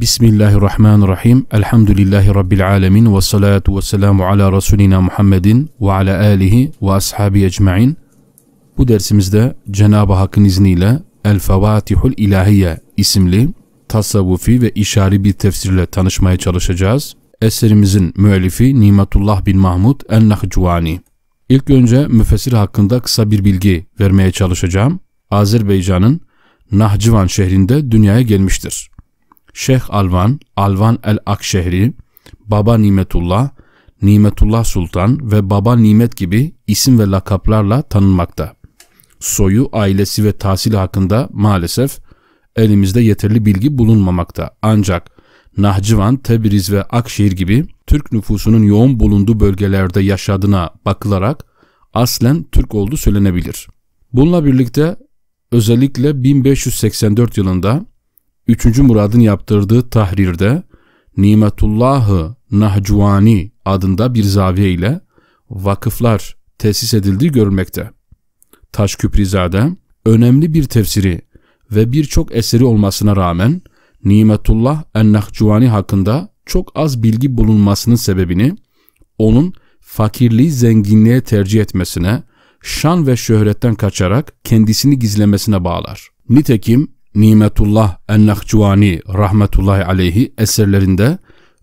Bismillahirrahmanirrahim. Elhamdülillahi Rabbil alemin. Ve salatu ve selamu ala Resulina Muhammedin ve ala alihi ve ashabi ecmain. Bu dersimizde Cenab-ı Hakk'ın izniyle El Favatihul İlahiye isimli tasavvufi ve işari bir tefsirle tanışmaya çalışacağız. Eserimizin müellifi Nimetullah bin Mahmud El-Nahcuvani. İlk önce müfessir hakkında kısa bir bilgi vermeye çalışacağım. Azerbaycan'ın Nahcivan şehrinde dünyaya gelmiştir. Şeyh Alvan, Alvan el-Akşehri, Baba Nimetullah, Nimetullah Sultan ve Baba Nimet gibi isim ve lakaplarla tanınmakta. Soyu, ailesi ve tahsili hakkında maalesef elimizde yeterli bilgi bulunmamakta. Ancak Nahcivan, Tebriz ve Akşehir gibi Türk nüfusunun yoğun bulunduğu bölgelerde yaşadığına bakılarak aslen Türk olduğu söylenebilir. Bununla birlikte özellikle 1584 yılında Üçüncü Murad'ın yaptırdığı tahrirde Nimetullahı Nahcuani adında bir zaviye ile vakıflar tesis edildiği görülmekte. Taşküprizade önemli bir tefsiri ve birçok eseri olmasına rağmen Nimetullah en-Nahcuani hakkında çok az bilgi bulunmasının sebebini onun fakirliği zenginliğe tercih etmesine, şan ve şöhretten kaçarak kendisini gizlemesine bağlar. Nitekim Nimetullah Ennakçuvani rahmetullahi aleyhi eserlerinde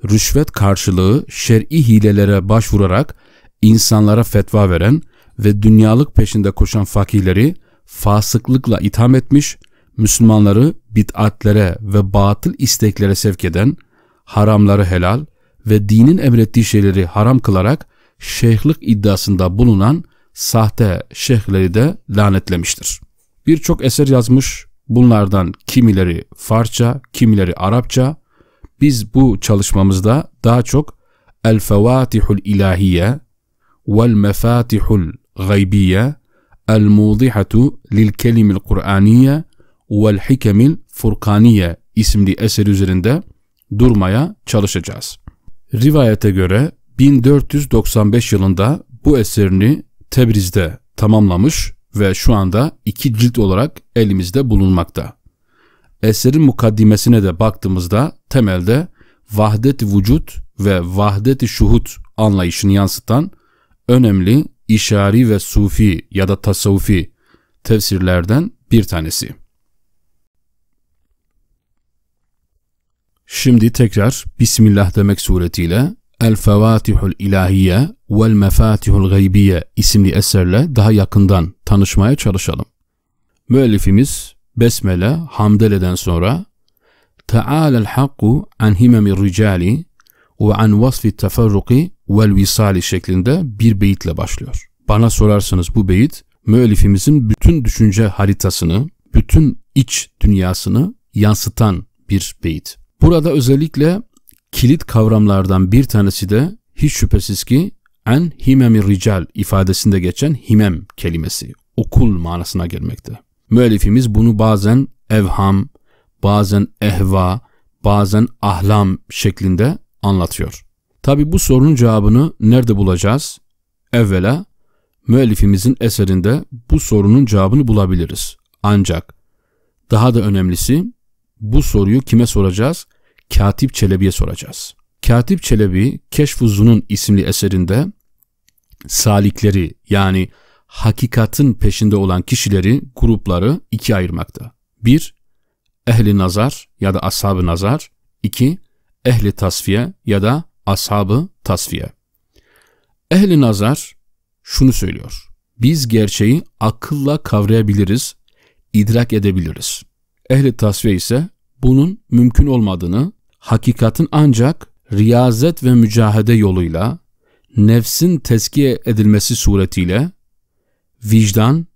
rüşvet karşılığı şer'i hilelere başvurarak insanlara fetva veren ve dünyalık peşinde koşan fakirleri fasıklıkla itham etmiş, Müslümanları bid'atlere ve batıl isteklere sevk eden, haramları helal ve dinin emrettiği şeyleri haram kılarak şeyhlik iddiasında bulunan sahte şeyhleri de lanetlemiştir. Birçok eser yazmış, Bunlardan kimileri Farsça, kimileri Arapça. Biz bu çalışmamızda daha çok El fawatihul İlahiye vel mafatihul Gaybiye El Mudihatu lil Kelimil Kur'aniye vel Hikemil Furkaniye isimli eser üzerinde durmaya çalışacağız. Rivayete göre 1495 yılında bu eserini Tebriz'de tamamlamış ve şu anda iki cilt olarak elimizde bulunmakta. Eserin mukaddimesine de baktığımızda temelde vahdet vücut ve vahdet şuhut anlayışını yansıtan önemli işari ve sufi ya da tasavvufi tefsirlerden bir tanesi. Şimdi tekrar Bismillah demek suretiyle El Fevatihul İlahiye Vel Mefatihul Gaybiye isimli eserle daha yakından tanışmaya çalışalım. Müellifimiz Besmele Hamdele'den sonra Teala'l hakku an himemi ricali ve an vasfi teferruki vel visali şeklinde bir beyitle başlıyor. Bana sorarsanız bu beyit müellifimizin bütün düşünce haritasını, bütün iç dünyasını yansıtan bir beyit. Burada özellikle kilit kavramlardan bir tanesi de hiç şüphesiz ki en himemi rical ifadesinde geçen himem kelimesi okul manasına gelmekte. Müellifimiz bunu bazen evham, bazen ehva, bazen ahlam şeklinde anlatıyor. Tabi bu sorunun cevabını nerede bulacağız? Evvela müellifimizin eserinde bu sorunun cevabını bulabiliriz. Ancak daha da önemlisi bu soruyu kime soracağız? Katip Çelebi'ye soracağız. Katip Çelebi Keşfuzun'un isimli eserinde salikleri yani hakikatin peşinde olan kişileri, grupları ikiye ayırmakta. Bir, ehli nazar ya da ashabı nazar. iki ehli tasfiye ya da ashabı tasfiye. Ehli nazar şunu söylüyor. Biz gerçeği akılla kavrayabiliriz, idrak edebiliriz. Ehli tasfiye ise bunun mümkün olmadığını, hakikatin ancak riyazet ve mücahede yoluyla nefsin teskiye edilmesi suretiyle vicdan,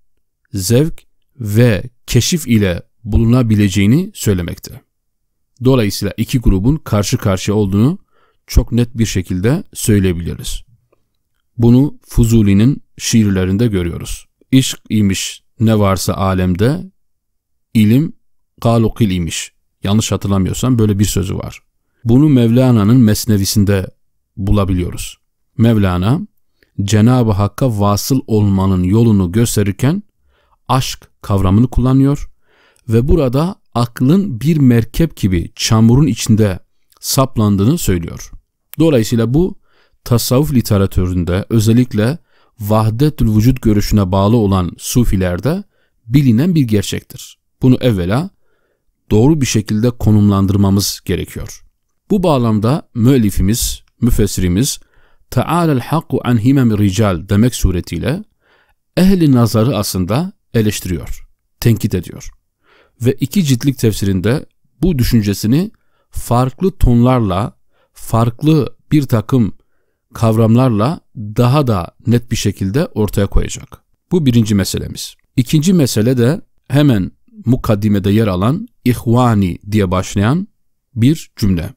zevk ve keşif ile bulunabileceğini söylemekte. Dolayısıyla iki grubun karşı karşıya olduğunu çok net bir şekilde söyleyebiliriz. Bunu Fuzuli'nin şiirlerinde görüyoruz. İşk imiş ne varsa alemde, ilim galukil imiş. Yanlış hatırlamıyorsam böyle bir sözü var. Bunu Mevlana'nın Mesnevisinde bulabiliyoruz. Mevlana Cenab-ı Hakk'a vasıl olmanın yolunu gösterirken aşk kavramını kullanıyor ve burada aklın bir merkep gibi çamurun içinde saplandığını söylüyor. Dolayısıyla bu tasavvuf literatüründe özellikle vahdetül vücut görüşüne bağlı olan sufilerde bilinen bir gerçektir. Bunu evvela doğru bir şekilde konumlandırmamız gerekiyor. Bu bağlamda müellifimiz, müfessirimiz Teala'l hakku an himem rical demek suretiyle ehli nazarı aslında eleştiriyor, tenkit ediyor. Ve iki ciltlik tefsirinde bu düşüncesini farklı tonlarla, farklı bir takım kavramlarla daha da net bir şekilde ortaya koyacak. Bu birinci meselemiz. İkinci mesele de hemen mukaddimede yer alan ihvani diye başlayan bir cümle.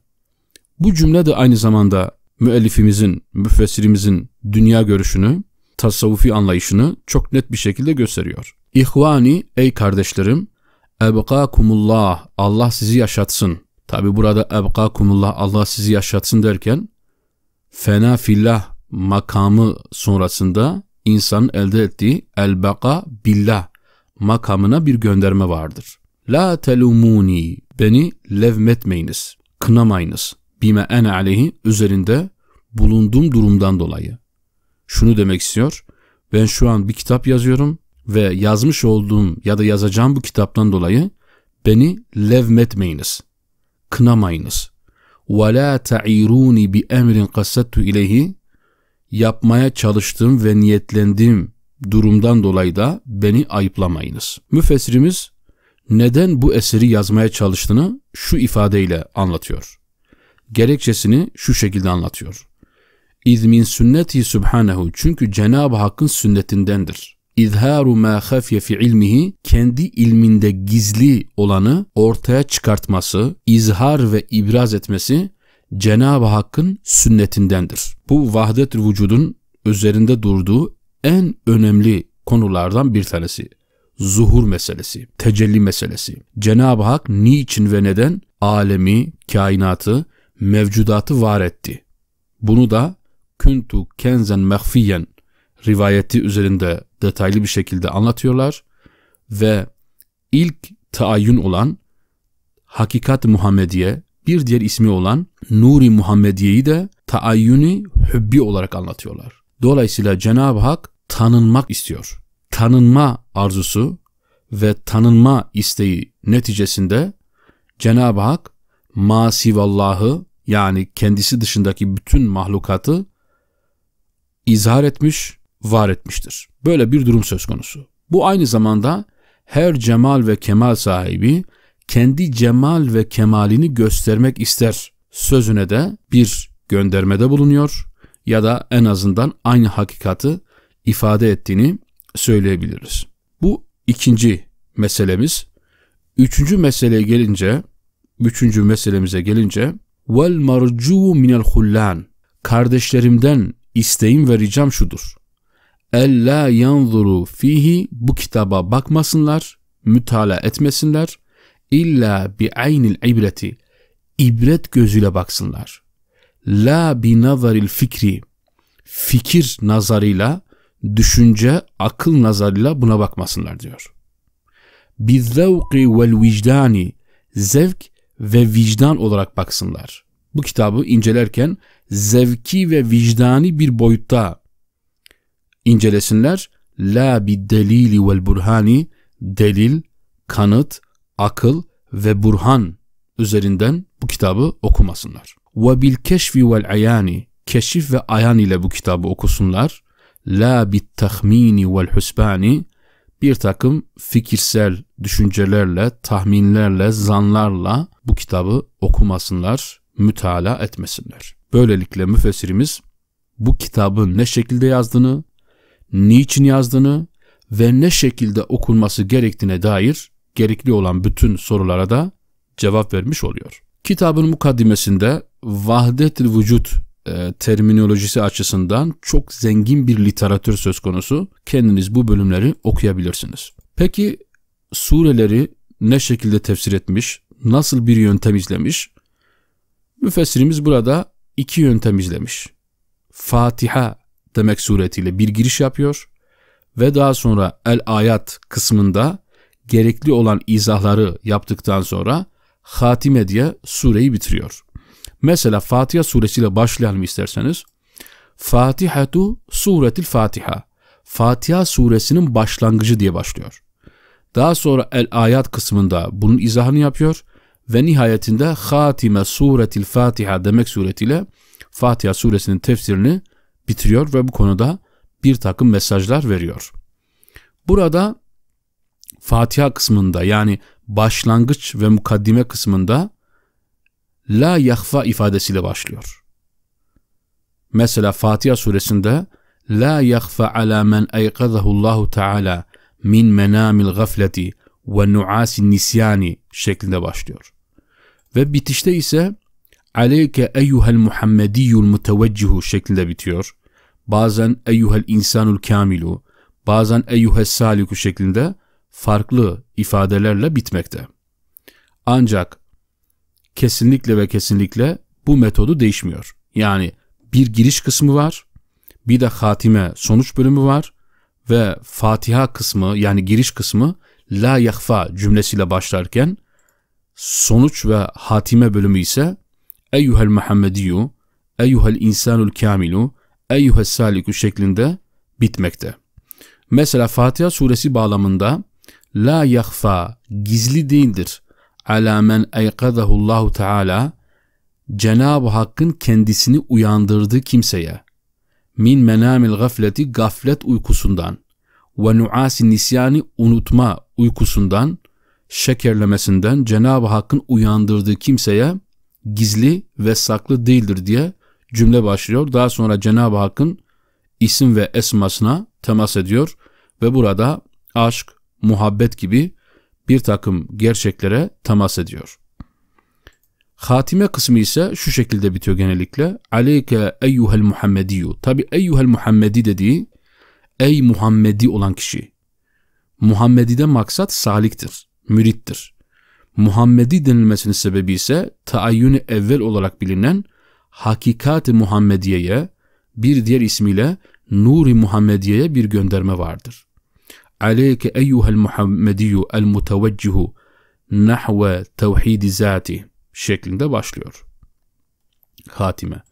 Bu cümle de aynı zamanda müellifimizin, müfessirimizin dünya görüşünü, tasavvufi anlayışını çok net bir şekilde gösteriyor. İhvani, ey kardeşlerim, ebkakumullah, Allah sizi yaşatsın. Tabi burada ebkakumullah, Allah sizi yaşatsın derken, fena fillah makamı sonrasında insanın elde ettiği elbaka billah makamına bir gönderme vardır. La telumuni, beni levmetmeyiniz, kınamayınız. Bime ene aleyhi üzerinde bulunduğum durumdan dolayı şunu demek istiyor. Ben şu an bir kitap yazıyorum ve yazmış olduğum ya da yazacağım bu kitaptan dolayı beni levmetmeyiniz, kınamayınız. وَلَا تَعِيرُونِ بِاَمْرٍ قَسَّتُّ اِلَيْهِ Yapmaya çalıştığım ve niyetlendiğim durumdan dolayı da beni ayıplamayınız. Müfessirimiz neden bu eseri yazmaya çalıştığını şu ifadeyle anlatıyor. Gerekçesini şu şekilde anlatıyor. İzmin sünneti Subhanahu çünkü Cenab-ı Hakk'ın sünnetindendir. İzharu ma hafiye fi ilmihi kendi ilminde gizli olanı ortaya çıkartması, izhar ve ibraz etmesi Cenab-ı Hakk'ın sünnetindendir. Bu vahdet vücudun üzerinde durduğu en önemli konulardan bir tanesi. Zuhur meselesi, tecelli meselesi. Cenab-ı Hak niçin ve neden alemi, kainatı, mevcudatı var etti? Bunu da kuntu kenzen mehfiyen rivayeti üzerinde detaylı bir şekilde anlatıyorlar ve ilk taayyün olan Hakikat Muhammediye bir diğer ismi olan Nuri Muhammediye'yi de taayyüni hübbi olarak anlatıyorlar. Dolayısıyla Cenab-ı Hak tanınmak istiyor. Tanınma arzusu ve tanınma isteği neticesinde Cenab-ı Hak masivallahı yani kendisi dışındaki bütün mahlukatı izhar etmiş, var etmiştir. Böyle bir durum söz konusu. Bu aynı zamanda her cemal ve kemal sahibi kendi cemal ve kemalini göstermek ister sözüne de bir göndermede bulunuyor ya da en azından aynı hakikati ifade ettiğini söyleyebiliriz. Bu ikinci meselemiz. Üçüncü meseleye gelince, üçüncü meselemize gelince vel marcu minel hullan kardeşlerimden İsteğim ve ricam şudur. Ella yanzuru fihi bu kitaba bakmasınlar, mütala etmesinler. İlla bi aynil ibreti ibret gözüyle baksınlar. La bi nazaril fikri fikir nazarıyla, düşünce, akıl nazarıyla buna bakmasınlar diyor. Bi zevki vel vicdani zevk ve vicdan olarak baksınlar. Bu kitabı incelerken zevki ve vicdani bir boyutta incelesinler. La bi delili vel burhani delil, kanıt, akıl ve burhan üzerinden bu kitabı okumasınlar. Ve bil keşfi vel ayani keşif ve ayan ile bu kitabı okusunlar. La bi tahmini vel husbani bir takım fikirsel düşüncelerle, tahminlerle, zanlarla bu kitabı okumasınlar, mütala etmesinler. Böylelikle müfessirimiz bu kitabın ne şekilde yazdığını, niçin yazdığını ve ne şekilde okunması gerektiğine dair gerekli olan bütün sorulara da cevap vermiş oluyor. Kitabın mukaddimesinde vahdet-i vücut e, terminolojisi açısından çok zengin bir literatür söz konusu. Kendiniz bu bölümleri okuyabilirsiniz. Peki sureleri ne şekilde tefsir etmiş, nasıl bir yöntem izlemiş? Müfessirimiz burada iki yöntem izlemiş. Fatiha demek suretiyle bir giriş yapıyor ve daha sonra el ayat kısmında gerekli olan izahları yaptıktan sonra hatime diye sureyi bitiriyor. Mesela Fatiha suresiyle başlayalım isterseniz. Fatihatu suretil Fatiha. Fatiha suresinin başlangıcı diye başlıyor. Daha sonra el ayat kısmında bunun izahını yapıyor ve nihayetinde Hatime Suretil Fatiha demek suretiyle Fatiha suresinin tefsirini bitiriyor ve bu konuda bir takım mesajlar veriyor. Burada Fatiha kısmında yani başlangıç ve mukaddime kısmında la yahfa ifadesiyle başlıyor. Mesela Fatiha suresinde la yahfa ala men eykazahu Allahu Teala min menamil gafleti ve nuasi nisyani şeklinde başlıyor. Ve bitişte ise aleyke eyyuhel muhammediyyul muteveccihu şeklinde bitiyor. Bazen eyyuhel insanul kamilu, bazen eyyuhel saliku şeklinde farklı ifadelerle bitmekte. Ancak kesinlikle ve kesinlikle bu metodu değişmiyor. Yani bir giriş kısmı var, bir de hatime sonuç bölümü var ve Fatiha kısmı yani giriş kısmı la yahfa cümlesiyle başlarken sonuç ve hatime bölümü ise eyyuhel Muhammediyu, eyyuhel insanul kamilu, eyyuhel saliku şeklinde bitmekte. Mesela Fatiha suresi bağlamında la yahfa gizli değildir ala men eykadahullahu teala Cenab-ı Hakk'ın kendisini uyandırdığı kimseye min menamil gafleti gaflet uykusundan ve nuasi nisyani unutma, uykusundan, şekerlemesinden Cenab-ı Hakk'ın uyandırdığı kimseye gizli ve saklı değildir diye cümle başlıyor. Daha sonra Cenab-ı Hakk'ın isim ve esmasına temas ediyor ve burada aşk, muhabbet gibi bir takım gerçeklere temas ediyor. Hatime kısmı ise şu şekilde bitiyor genellikle. Aleyke eyyuhel Muhammediyu. Tabi eyyuhel Muhammedi dediği ey Muhammedi olan kişi. Muhammedi'de maksat saliktir, mürittir. Muhammedi denilmesinin sebebi ise taayyünü evvel olarak bilinen hakikat-ı Muhammediye'ye bir diğer ismiyle Nuri Muhammediye'ye bir gönderme vardır. Aleyke eyyuhel Muhammediyu el muteveccihu nahve tevhidi zati şeklinde başlıyor. Hatime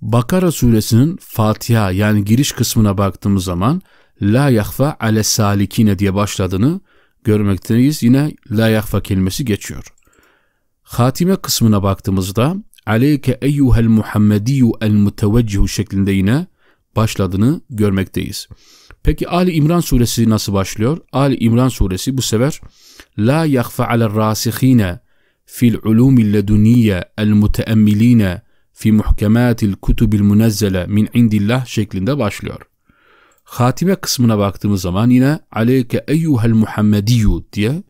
Bakara suresinin Fatiha yani giriş kısmına baktığımız zaman la yahfa ale salikine diye başladığını görmekteyiz. Yine la yahfa kelimesi geçiyor. Hatime kısmına baktığımızda aleyke eyyuhel muhammediyyü el muteveccihu şeklinde yine başladığını görmekteyiz. Peki Ali İmran suresi nasıl başlıyor? Ali İmran suresi bu sefer la yahfa ale rasihine fil ulumi leduniye el muteemmilina fi muhkematil kutubil munezzele min indillah şeklinde başlıyor. Hatime kısmına baktığımız zaman yine aleyke eyyuhel Muhammediyyü diye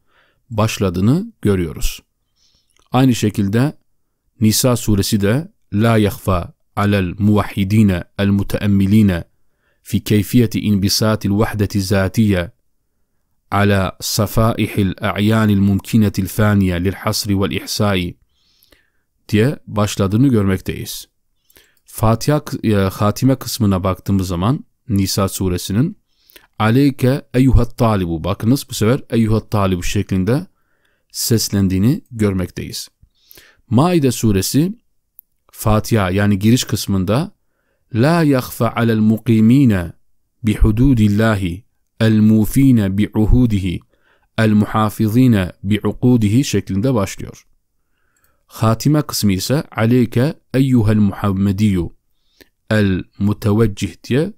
başladığını görüyoruz. Aynı şekilde Nisa suresi de la yahfa alel muvahhidine el muteemmiline fi keyfiyeti inbisatil vahdeti zatiye ala safaihil a'yanil mumkinetil faniye lil hasri vel ihsai diye başladığını görmekteyiz. Fatiha e, hatime kısmına baktığımız zaman Nisa suresinin aleyke eyyuhat talibu bakınız bu sefer eyyuhat talibu şeklinde seslendiğini görmekteyiz. Maide suresi Fatiha yani giriş kısmında la yakhfa alel mukimine bi hududillahi el mufine bi uhudihi el muhafizine bi ukudihi şeklinde başlıyor. Hatime kısmı ise aleyke eyyuhel muhammediyu el muteveccih diye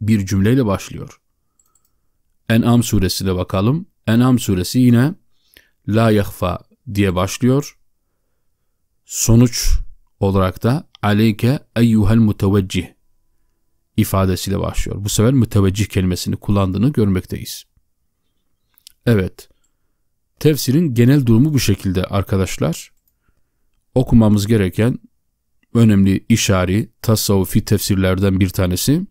bir cümleyle başlıyor. En'am suresine bakalım. En'am suresi yine la yahfa diye başlıyor. Sonuç olarak da aleyke eyyuhel muteveccih ifadesiyle başlıyor. Bu sefer müteveccih kelimesini kullandığını görmekteyiz. Evet, tefsirin genel durumu bu şekilde arkadaşlar. Okumamız gereken önemli işari tasavvufi tefsirlerden bir tanesi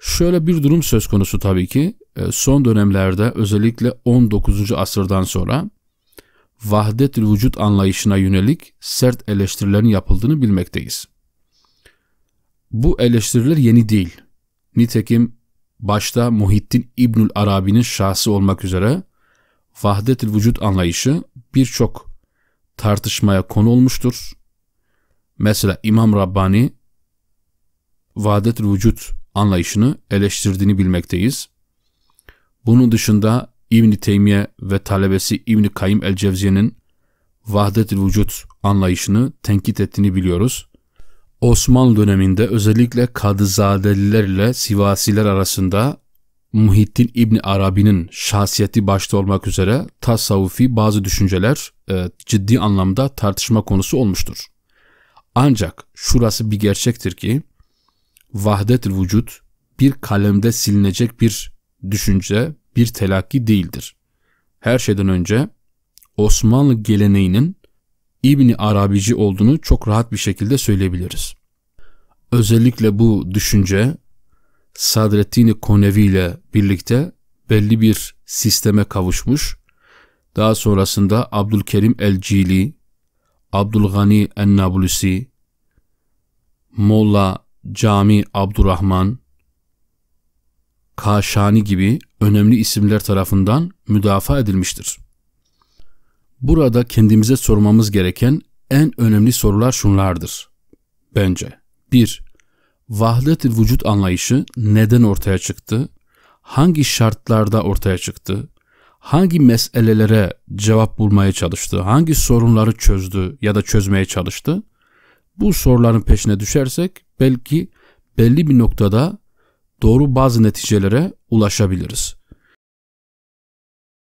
Şöyle bir durum söz konusu tabii ki ee, son dönemlerde özellikle 19. asırdan sonra vahdetül vücut anlayışına yönelik sert eleştirilerin yapıldığını bilmekteyiz. Bu eleştiriler yeni değil. Nitekim başta Muhittin İbnül Arabi'nin şahsı olmak üzere vahdetül vücut anlayışı birçok tartışmaya konu olmuştur. Mesela İmam Rabbani vahdetül vücut anlayışını eleştirdiğini bilmekteyiz. Bunun dışında İbn Teymiye ve talebesi İbn Kayyim el-Cevziye'nin vahdet i vücut anlayışını tenkit ettiğini biliyoruz. Osmanlı döneminde özellikle ile Sivasiler arasında Muhittin İbn Arabi'nin şahsiyeti başta olmak üzere tasavvufi bazı düşünceler e, ciddi anlamda tartışma konusu olmuştur. Ancak şurası bir gerçektir ki vahdet vücut bir kalemde silinecek bir düşünce, bir telakki değildir. Her şeyden önce Osmanlı geleneğinin İbni Arabici olduğunu çok rahat bir şekilde söyleyebiliriz. Özellikle bu düşünce Sadreddin Konevi ile birlikte belli bir sisteme kavuşmuş. Daha sonrasında Abdülkerim el-Cili, Abdülgani en-Nablusi, Molla Cami Abdurrahman, Kaşani gibi önemli isimler tarafından müdafaa edilmiştir. Burada kendimize sormamız gereken en önemli sorular şunlardır. Bence 1. Vahdet-i vücut anlayışı neden ortaya çıktı? Hangi şartlarda ortaya çıktı? Hangi meselelere cevap bulmaya çalıştı? Hangi sorunları çözdü ya da çözmeye çalıştı? bu soruların peşine düşersek belki belli bir noktada doğru bazı neticelere ulaşabiliriz.